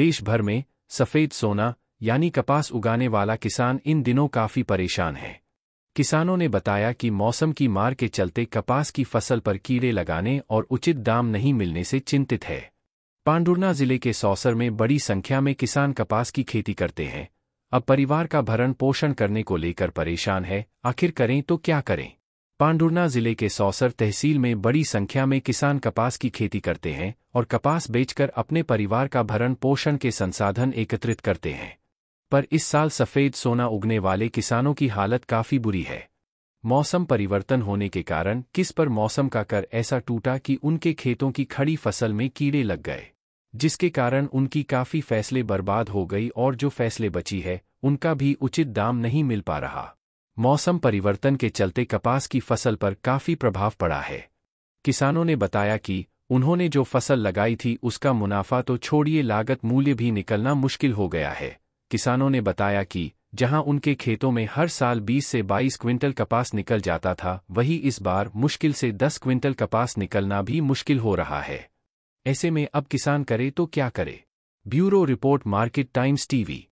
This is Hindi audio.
देश भर में सफ़ेद सोना यानी कपास उगाने वाला किसान इन दिनों काफ़ी परेशान है किसानों ने बताया कि मौसम की मार के चलते कपास की फसल पर कीड़े लगाने और उचित दाम नहीं मिलने से चिंतित है पांडुर्ना जिले के सौसर में बड़ी संख्या में किसान कपास की खेती करते हैं अब परिवार का भरण पोषण करने को लेकर परेशान है आखिर करें तो क्या करें पांडुर्ना जिले के सौसर तहसील में बड़ी संख्या में किसान कपास की खेती करते हैं और कपास बेचकर अपने परिवार का भरण पोषण के संसाधन एकत्रित करते हैं पर इस साल सफ़ेद सोना उगने वाले किसानों की हालत काफ़ी बुरी है मौसम परिवर्तन होने के कारण किस पर मौसम का कर ऐसा टूटा कि उनके खेतों की खड़ी फसल में कीड़े लग गए जिसके कारण उनकी काफ़ी फैसले बर्बाद हो गई और जो फैसले बची है उनका भी उचित दाम नहीं मिल पा रहा मौसम परिवर्तन के चलते कपास की फसल पर काफी प्रभाव पड़ा है किसानों ने बताया कि उन्होंने जो फसल लगाई थी उसका मुनाफा तो छोड़िए लागत मूल्य भी निकलना मुश्किल हो गया है किसानों ने बताया कि जहां उनके खेतों में हर साल 20 से 22 क्विंटल कपास निकल जाता था वही इस बार मुश्किल से 10 क्विंटल कपास निकलना भी मुश्किल हो रहा है ऐसे में अब किसान करे तो क्या करे bureau report Market Times TV